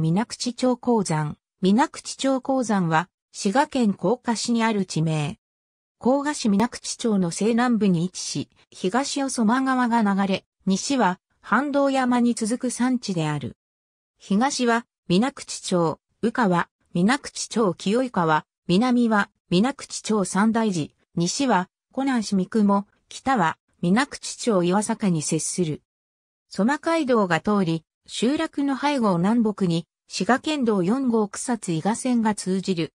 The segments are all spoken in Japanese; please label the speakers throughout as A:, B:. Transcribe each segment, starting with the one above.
A: 水口町鉱山。水口町鉱山は、滋賀県甲賀市にある地名。甲賀市水口町の西南部に位置し、東を蘇我川が流れ、西は半道山に続く山地である。東は水口町、宇川、水口町清川、南は水口町三大寺、西は湖南市三雲、北は水口町岩坂に接する。蘇我街道が通り、集落の背後を南北に、滋賀県道4号草津伊賀線が通じる。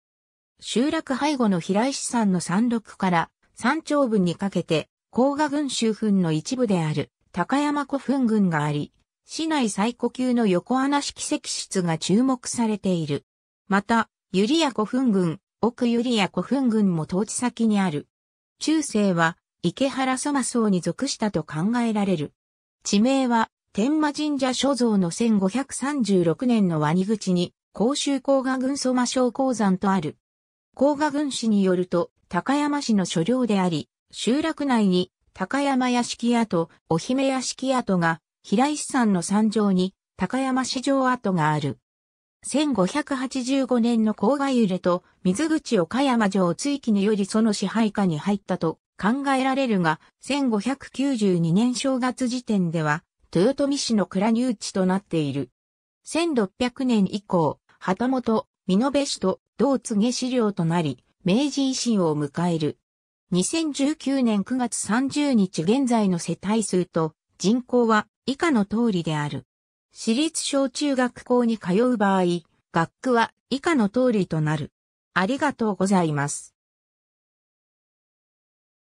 A: 集落背後の平石山の山麓から山頂部にかけて、甲賀郡周墳の一部である高山古墳群があり、市内最古級の横穴式石室が注目されている。また、ゆりや古墳群、奥ゆりや古墳群も統治先にある。中世は池原蕎麦荘に属したと考えられる。地名は天馬神社所蔵の1536年のワニ口に、甲州甲賀軍蘇馬小鉱山とある。甲賀軍師によると、高山市の所領であり、集落内に高山屋敷跡、お姫屋敷跡が、平石山の山上に高山市場跡がある。1585年の甲賀揺れと水口岡山城追記によりその支配下に入ったと考えられるが、1592年正月時点では豊臣氏の倉入地となっている。1600年以降、旗本、美濃部氏と同告資料となり、明治維新を迎える。2019年9月30日現在の世帯数と人口は以下の通りである。私立小中学校に通う場合、学区は以下の通りとなる。ありがとうございます。